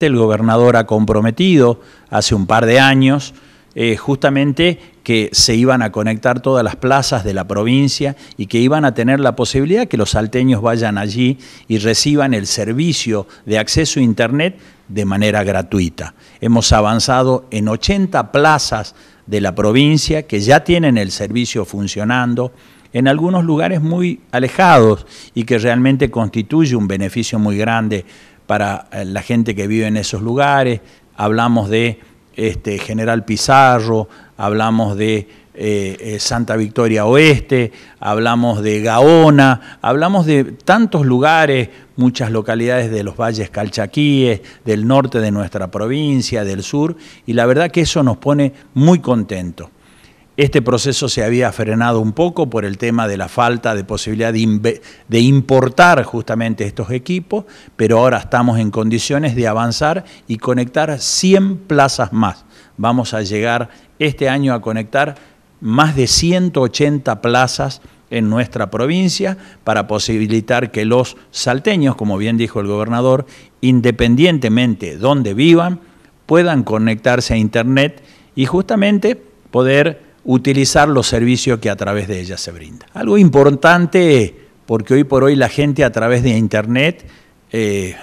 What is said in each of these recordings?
El gobernador ha comprometido hace un par de años eh, justamente que se iban a conectar todas las plazas de la provincia y que iban a tener la posibilidad que los salteños vayan allí y reciban el servicio de acceso a Internet de manera gratuita. Hemos avanzado en 80 plazas de la provincia que ya tienen el servicio funcionando en algunos lugares muy alejados y que realmente constituye un beneficio muy grande para eh, la gente que vive en esos lugares, hablamos de este, General Pizarro, hablamos de eh, eh, Santa Victoria Oeste, hablamos de Gaona, hablamos de tantos lugares, muchas localidades de los valles calchaquíes, del norte de nuestra provincia, del sur, y la verdad que eso nos pone muy contentos. Este proceso se había frenado un poco por el tema de la falta de posibilidad de, importar justamente estos equipos, pero ahora estamos en condiciones de avanzar y conectar 100 plazas más. Vamos a llegar este año a conectar más de 180 plazas en nuestra provincia para posibilitar que los salteños, como bien dijo el gobernador, independientemente donde vivan, puedan conectarse a Internet y justamente poder utilizar los servicios que a través de ella se brinda. Algo importante porque hoy por hoy la gente a través de Internet eh,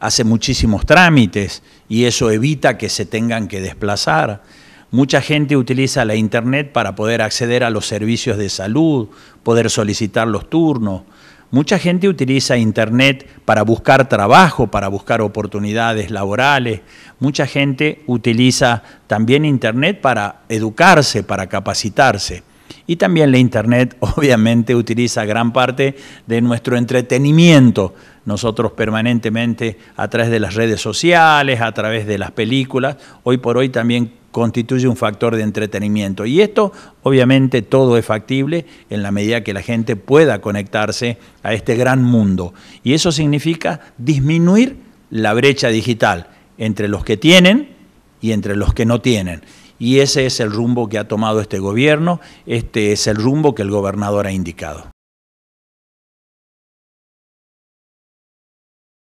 hace muchísimos trámites y eso evita que se tengan que desplazar. Mucha gente utiliza la Internet para poder acceder a los servicios de salud, poder solicitar los turnos, Mucha gente utiliza Internet para buscar trabajo, para buscar oportunidades laborales. Mucha gente utiliza también Internet para educarse, para capacitarse. Y también la Internet obviamente utiliza gran parte de nuestro entretenimiento. Nosotros permanentemente a través de las redes sociales, a través de las películas, hoy por hoy también constituye un factor de entretenimiento. Y esto, obviamente, todo es factible en la medida que la gente pueda conectarse a este gran mundo. Y eso significa disminuir la brecha digital entre los que tienen y entre los que no tienen. Y ese es el rumbo que ha tomado este gobierno, este es el rumbo que el gobernador ha indicado.